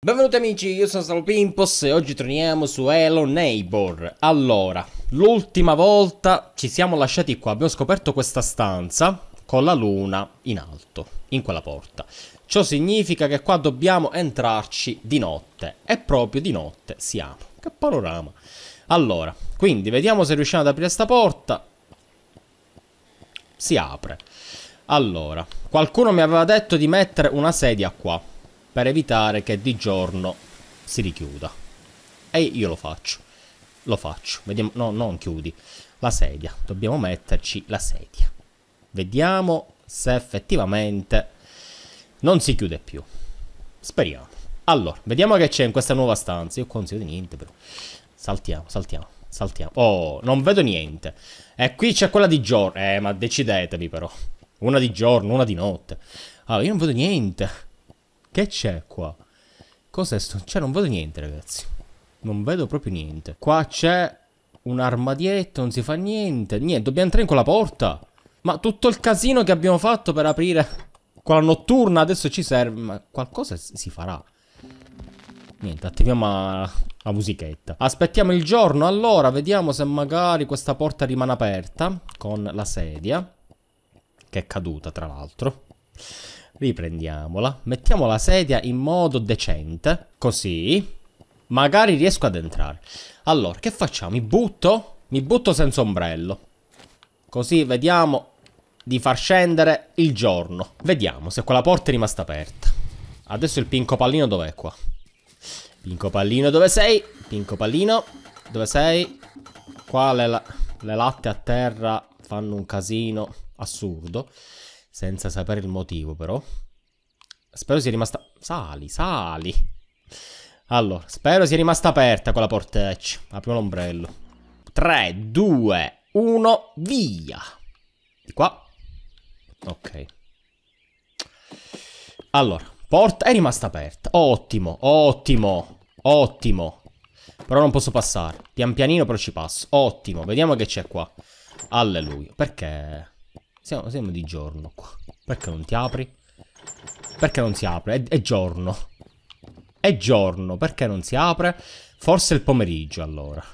Benvenuti amici, io sono Stalo Pimpos e oggi torniamo su Hello Neighbor. Allora, l'ultima volta ci siamo lasciati qua, abbiamo scoperto questa stanza con la luna in alto, in quella porta. Ciò significa che qua dobbiamo entrarci di notte, e proprio di notte siamo. Che panorama! Allora, quindi vediamo se riusciamo ad aprire questa porta. Si apre. Allora, qualcuno mi aveva detto di mettere una sedia qua per evitare che di giorno si richiuda. E io lo faccio. Lo faccio. Vediamo. No, non chiudi. La sedia. Dobbiamo metterci la sedia. Vediamo se effettivamente non si chiude più. Speriamo. Allora, vediamo che c'è in questa nuova stanza. Io consiglio di niente però. Saltiamo, saltiamo, saltiamo. Oh, non vedo niente. E qui c'è quella di giorno. Eh, ma decidetevi però. Una di giorno, una di notte. Allora, ah, io non vedo niente. Che c'è qua? Cos'è sto? Cioè, non vedo niente, ragazzi. Non vedo proprio niente. Qua c'è un armadietto, non si fa niente. Niente, dobbiamo entrare in quella porta. Ma tutto il casino che abbiamo fatto per aprire quella notturna adesso ci serve. Ma qualcosa si farà. Niente, attiviamo la, la musichetta. Aspettiamo il giorno, allora, vediamo se magari questa porta rimane aperta con la sedia. Che è caduta, tra l'altro. Riprendiamola. Mettiamo la sedia in modo decente. Così. Magari riesco ad entrare. Allora, che facciamo? Mi butto? Mi butto senza ombrello. Così vediamo di far scendere il giorno. Vediamo se quella porta è rimasta aperta. Adesso il pinco pallino dov'è qua? Pinco pallino dove sei? Pinco pallino dove sei? Qua le, la le latte a terra fanno un casino assurdo senza sapere il motivo però. Spero sia rimasta... Sali, sali. Allora, spero sia rimasta aperta quella porteccia. Apriamo l'ombrello. 3, 2, 1, via. Di qua. Ok. Allora, porta è rimasta aperta. Ottimo, ottimo, ottimo. Però non posso passare. Pian pianino però ci passo. Ottimo, vediamo che c'è qua. Alleluia. Perché... Siamo, siamo, di giorno qua. Perché non ti apri? Perché non si apre? È, è giorno. È giorno, perché non si apre? Forse il pomeriggio, allora.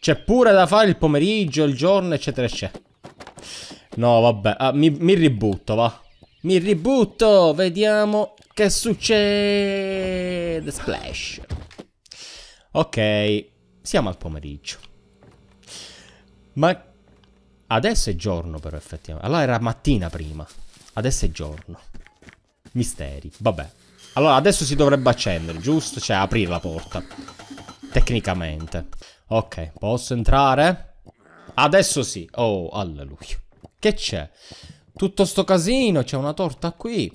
C'è pure da fare il pomeriggio, il giorno, eccetera, eccetera. No, vabbè, ah, mi, mi ributto, va. Mi ributto, vediamo che succede. Splash. Ok, siamo al pomeriggio. Ma Adesso è giorno però effettivamente. Allora era mattina prima. Adesso è giorno. Misteri. Vabbè. Allora adesso si dovrebbe accendere, giusto? Cioè aprire la porta. Tecnicamente. Ok, posso entrare? Adesso sì. Oh, alleluia. Che c'è? Tutto sto casino. C'è una torta qui.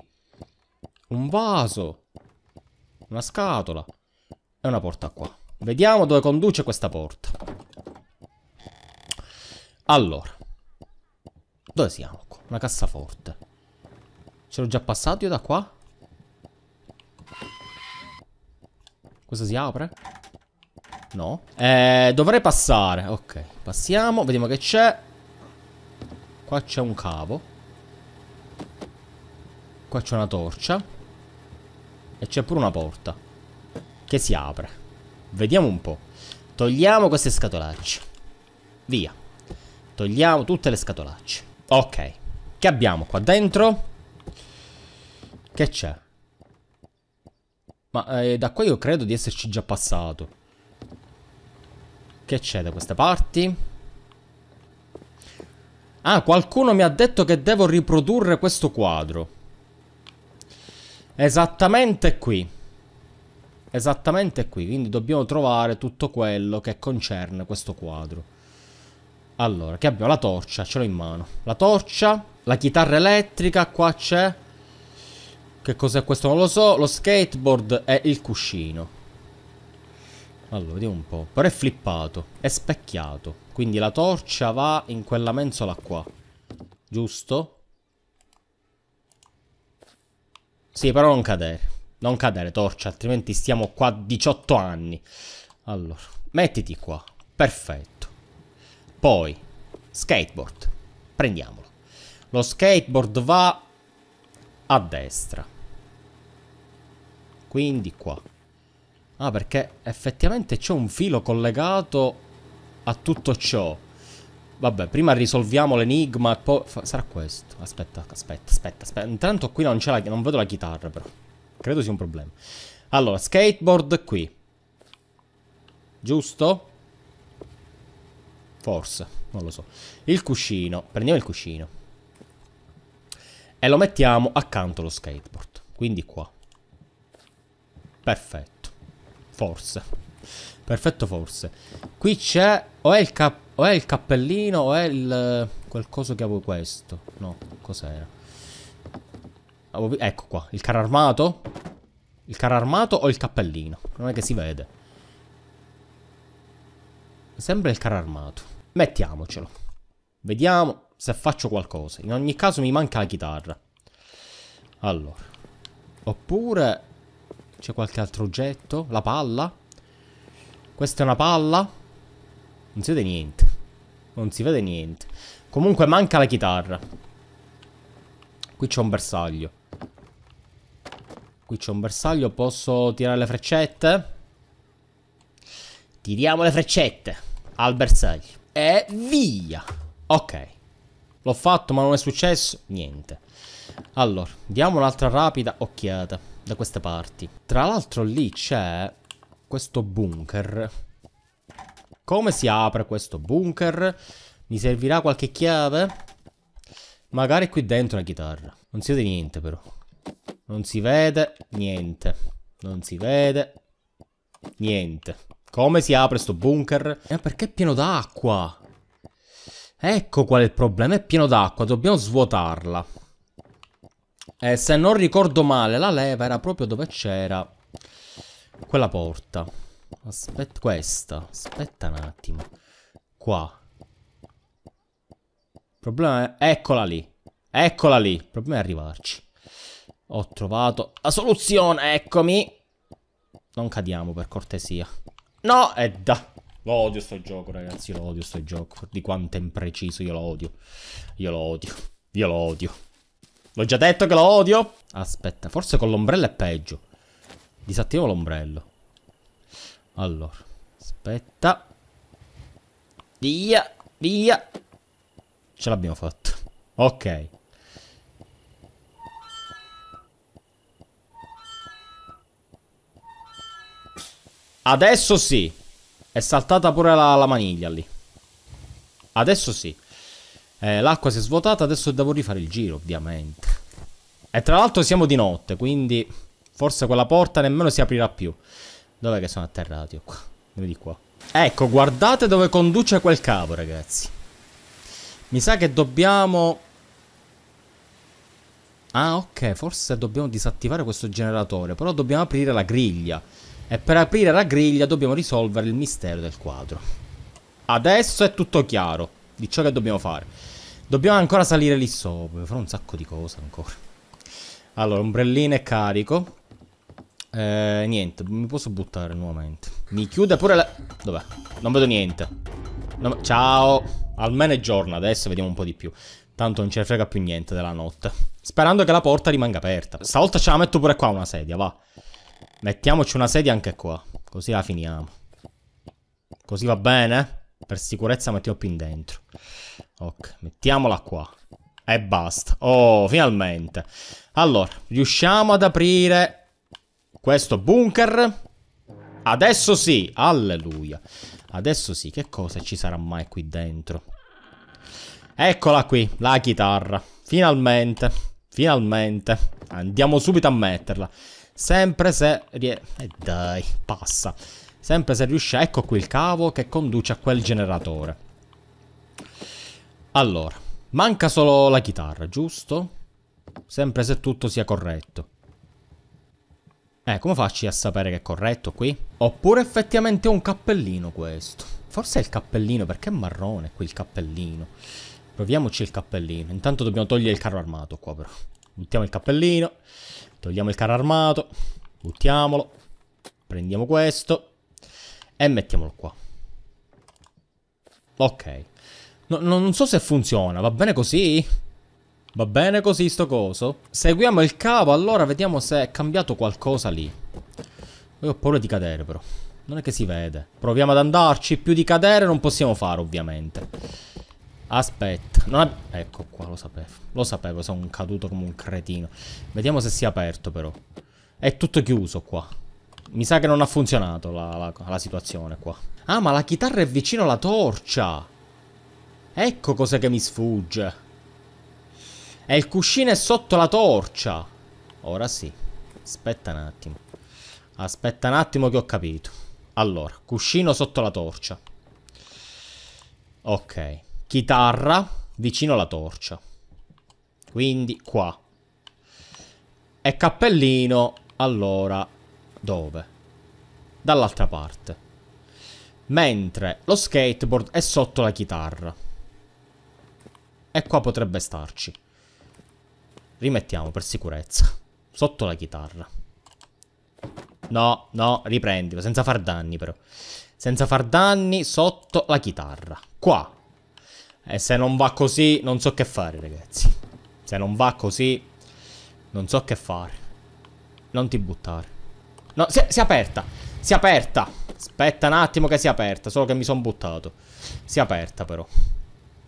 Un vaso. Una scatola. E una porta qua. Vediamo dove conduce questa porta. Allora. Dove siamo? Una cassaforte. C'ero già passato io da qua? Questo si apre? No. Eh, dovrei passare. Ok, passiamo. Vediamo che c'è. Qua c'è un cavo. Qua c'è una torcia. E c'è pure una porta. Che si apre. Vediamo un po'. Togliamo queste scatolacce. Via. Togliamo tutte le scatolacce. Ok. Che abbiamo qua dentro? Che c'è? Ma eh, da qua io credo di esserci già passato. Che c'è da queste parti? Ah, qualcuno mi ha detto che devo riprodurre questo quadro. Esattamente qui. Esattamente qui. Quindi dobbiamo trovare tutto quello che concerne questo quadro. Allora, che abbiamo? La torcia, ce l'ho in mano. La torcia, la chitarra elettrica, qua c'è... Che cos'è questo? Non lo so. Lo skateboard e il cuscino. Allora, vediamo un po'. Però è flippato, è specchiato. Quindi la torcia va in quella mensola qua. Giusto? Sì, però non cadere. Non cadere, torcia, altrimenti stiamo qua 18 anni. Allora, mettiti qua. Perfetto. Poi, skateboard. Prendiamolo. Lo skateboard va a destra. Quindi qua. Ah, perché effettivamente c'è un filo collegato a tutto ciò. Vabbè, prima risolviamo l'enigma poi... Sarà questo. Aspetta, aspetta, aspetta, aspetta. Intanto qui non, la... non vedo la chitarra, però. Credo sia un problema. Allora, skateboard qui. Giusto? Forse, non lo so. Il cuscino, prendiamo il cuscino. E lo mettiamo accanto allo skateboard. Quindi qua. Perfetto. Forse. Perfetto forse. Qui c'è o, o, è il cappellino o è il qualcosa che avevo questo. No, cos'era? Ecco qua, il carro armato? Il carro armato o il cappellino? Non è che si vede. Sembra il carro armato. Mettiamocelo. Vediamo se faccio qualcosa. In ogni caso mi manca la chitarra. Allora. Oppure c'è qualche altro oggetto? La palla? Questa è una palla? Non si vede niente. Non si vede niente. Comunque manca la chitarra. Qui c'è un bersaglio. Qui c'è un bersaglio. Posso tirare le freccette? Tiriamo le freccette al bersaglio. E via. Ok. L'ho fatto ma non è successo niente. Allora, diamo un'altra rapida occhiata da queste parti. Tra l'altro lì c'è questo bunker. Come si apre questo bunker? Mi servirà qualche chiave? Magari qui dentro una chitarra. Non si vede niente però. Non si vede niente. Non si vede niente. Come si apre sto bunker? Eh, perché è pieno d'acqua? Ecco qual è il problema, è pieno d'acqua, dobbiamo svuotarla. E eh, se non ricordo male, la leva era proprio dove c'era quella porta. Aspetta, questa. Aspetta un attimo. Qua. Il problema è... Eccola lì. Eccola lì. Il problema è arrivarci. Ho trovato la soluzione, eccomi. Non cadiamo, per cortesia. No, è eh, da... Lo odio sto gioco, ragazzi, lo odio sto gioco. Di quanto è impreciso, io lo odio. Io lo odio. Io lo odio. L'ho già detto che lo odio. Aspetta, forse con l'ombrello è peggio. Disattivo l'ombrello. Allora, aspetta. Via, via. Ce l'abbiamo fatta. Ok. Adesso sì. È saltata pure la, la maniglia lì. Adesso sì. Eh, l'acqua si è svuotata, adesso devo rifare il giro, ovviamente. E tra l'altro siamo di notte, quindi forse quella porta nemmeno si aprirà più. Dov'è che sono atterrati? Oh, qua. Di qua. Ecco, guardate dove conduce quel cavo, ragazzi. Mi sa che dobbiamo... Ah, ok, forse dobbiamo disattivare questo generatore, però dobbiamo aprire la griglia e per aprire la griglia dobbiamo risolvere il mistero del quadro. Adesso è tutto chiaro di ciò che dobbiamo fare. Dobbiamo ancora salire lì sopra, Fare un sacco di cose ancora. Allora, ombrellino è carico. Eh, niente, mi posso buttare nuovamente. Mi chiude pure la... Dov'è? Non vedo niente. No, ciao! Almeno è giorno, adesso vediamo un po' di più. Tanto non ce ne frega più niente della notte. Sperando che la porta rimanga aperta. Stavolta ce la metto pure qua una sedia, va. Mettiamoci una sedia anche qua. Così la finiamo. Così va bene? Per sicurezza mettiamo più in dentro. Ok, mettiamola qua. E basta. Oh, finalmente. Allora, riusciamo ad aprire questo bunker. Adesso sì, alleluia. Adesso sì, che cosa ci sarà mai qui dentro? Eccola qui, la chitarra. Finalmente, finalmente. Andiamo subito a metterla. Sempre se... E eh dai, passa. Sempre se riusciamo... Ecco qui il cavo che conduce a quel generatore. Allora, manca solo la chitarra, giusto? Sempre se tutto sia corretto. Eh, come facci a sapere che è corretto qui? Oppure effettivamente è un cappellino questo. Forse è il cappellino, perché è marrone qui il cappellino. Proviamoci il cappellino. Intanto dobbiamo togliere il carro armato qua però. Buttiamo il cappellino. Togliamo il carro armato. Buttiamolo. Prendiamo questo. E mettiamolo qua. Ok. No, non so se funziona. Va bene così? Va bene così sto coso? Seguiamo il cavo, allora vediamo se è cambiato qualcosa lì. Io ho paura di cadere però. Non è che si vede. Proviamo ad andarci. Più di cadere non possiamo fare, ovviamente. Aspetta. Non ecco qua, lo sapevo. Lo sapevo, sono caduto come un cretino. Vediamo se si è aperto però. È tutto chiuso qua. Mi sa che non ha funzionato la, la, la situazione qua. Ah, ma la chitarra è vicino alla torcia. Ecco cos'è che mi sfugge. E il cuscino è sotto la torcia. Ora sì. Aspetta un attimo. Aspetta un attimo che ho capito. Allora, cuscino sotto la torcia. Ok. Chitarra vicino alla torcia. Quindi qua. E cappellino, allora, dove? Dall'altra parte. Mentre lo skateboard è sotto la chitarra. E qua potrebbe starci. Rimettiamo per sicurezza. Sotto la chitarra. No, no, riprendilo, senza far danni però. Senza far danni, sotto la chitarra. Qua, e se non va così, non so che fare, ragazzi. Se non va così, non so che fare. Non ti buttare. No, si è, si è aperta. Si è aperta. Aspetta un attimo che si è aperta, solo che mi sono buttato. Si è aperta, però.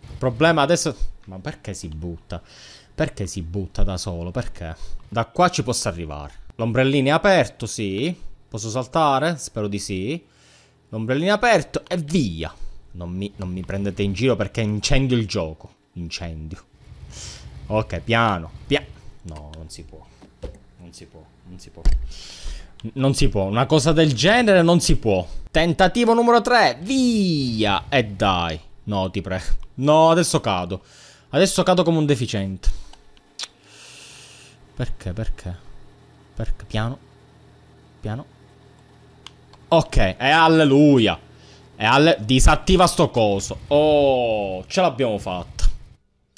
Il problema adesso... Ma perché si butta? Perché si butta da solo? Perché? Da qua ci posso arrivare. L'ombrellino è aperto, sì. Posso saltare? Spero di sì. L'ombrellino è aperto e via. Non mi, non mi prendete in giro perché incendio il gioco. Incendio. Ok, piano. Piano. No, non si può. Non si può. Non si può. Non si può, una cosa del genere non si può. Tentativo numero 3, via! E dai, no ti prego. No, adesso cado. Adesso cado come un deficiente. Perché, perché? Perché, piano. Piano. Ok, e alleluia. E alle... disattiva sto coso. Oh, ce l'abbiamo fatta.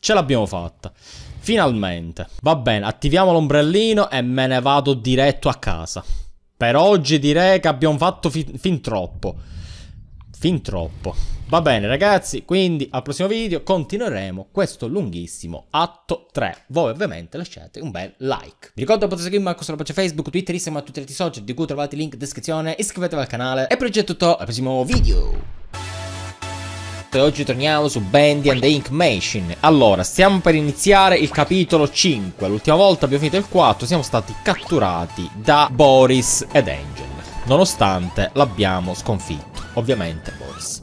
Ce l'abbiamo fatta. Finalmente. Va bene, attiviamo l'ombrellino e me ne vado diretto a casa. Per oggi direi che abbiamo fatto fi fin troppo fin troppo. Va bene ragazzi, quindi al prossimo video continueremo questo lunghissimo atto 3. Voi ovviamente lasciate un bel like. Vi ricordo potete seguirmi anche sulla pagina Facebook, Twitter, Instagram e tutti i social di cui trovate il link in descrizione. Iscrivetevi al canale e per oggi è tutto, al prossimo video! E oggi torniamo su Bandy and the Ink Machine Allora, stiamo per iniziare il capitolo 5 L'ultima volta abbiamo finito il 4 Siamo stati catturati da Boris ed Angel Nonostante l'abbiamo sconfitto ovviamente Boris.